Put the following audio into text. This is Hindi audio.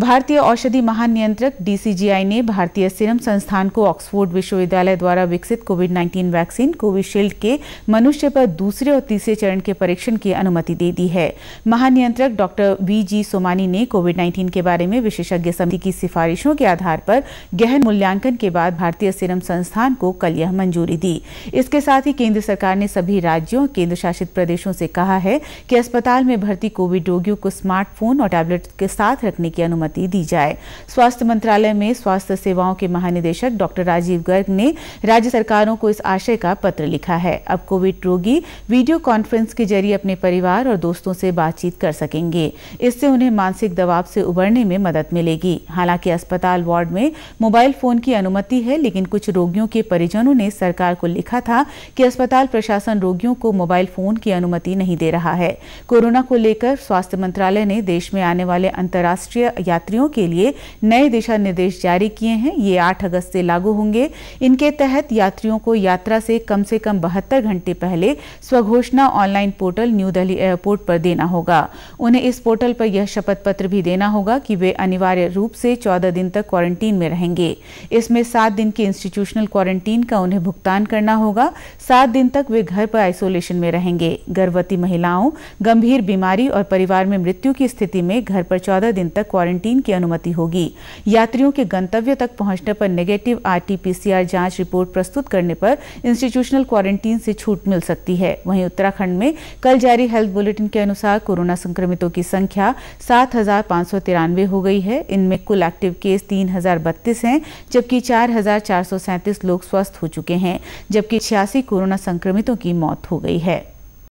भारतीय औषधि महानियंत्रक डीसीजीआई ने भारतीय सीरम संस्थान को ऑक्सफोर्ड विश्वविद्यालय द्वारा विकसित कोविड 19 वैक्सीन कोविशील्ड के मनुष्य पर दूसरे और तीसरे चरण के परीक्षण की अनुमति दे दी है महानियंत्रक डॉक्टर वी जी सोमानी ने कोविड 19 के बारे में विशेषज्ञ समिति की सिफारिशों के आधार पर गहन मूल्यांकन के बाद भारतीय सीरम संस्थान को कल यह मंजूरी दी इसके साथ ही केंद्र सरकार ने सभी राज्यों और केंद्र शासित प्रदेशों से कहा है कि अस्पताल में भर्ती कोविड रोगियों को स्मार्टफोन और टैबलेट के साथ रखने की अनुमति अनुमति दी जाए स्वास्थ्य मंत्रालय में स्वास्थ्य सेवाओं के महानिदेशक डॉक्टर राजीव गर्ग ने राज्य सरकारों को इस आशय का पत्र लिखा है अब कोविड रोगी वीडियो कॉन्फ्रेंस के जरिए अपने परिवार और दोस्तों से बातचीत कर सकेंगे इससे उन्हें मानसिक दबाव से उबरने में मदद मिलेगी हालांकि अस्पताल वार्ड में मोबाइल फोन की अनुमति है लेकिन कुछ रोगियों के परिजनों ने सरकार को लिखा था कि अस्पताल प्रशासन रोगियों को मोबाइल फोन की अनुमति नहीं दे रहा है कोरोना को लेकर स्वास्थ्य मंत्रालय ने देश में आने वाले अंतर्राष्ट्रीय यात्रियों के लिए नए दिशा निर्देश जारी किए हैं ये 8 अगस्त से लागू होंगे इनके तहत यात्रियों को यात्रा से कम से कम बहत्तर घंटे पहले स्वघोषणा online portal new Delhi airport पर देना होगा उन्हें इस पोर्टल पर यह शपथ पत्र भी देना होगा कि वे अनिवार्य रूप से चौदह दिन तक क्वारंटीन में रहेंगे इसमें सात दिन के इंस्टीट्यूशनल क्वारंटीन का उन्हें भुगतान करना होगा सात दिन तक वे घर पर आइसोलेशन में रहेंगे गर्भवती महिलाओं गंभीर बीमारी और परिवार में मृत्यु की स्थिति में घर पर चौदह दिन तक क्वारंटीन 19 की अनुमति होगी यात्रियों के गंतव्य तक पहुंचने पर नेगेटिव आरटीपीसीआर जांच रिपोर्ट प्रस्तुत करने पर इंस्टीट्यूशनल क्वारंटीन से छूट मिल सकती है वहीं उत्तराखंड में कल जारी हेल्थ बुलेटिन के अनुसार कोरोना संक्रमितों की संख्या सात हो गई है इनमें कुल एक्टिव केस तीन हैं जबकि चार लोग स्वस्थ हो चुके हैं जबकि छियासी कोरोना संक्रमितों की मौत हो गई है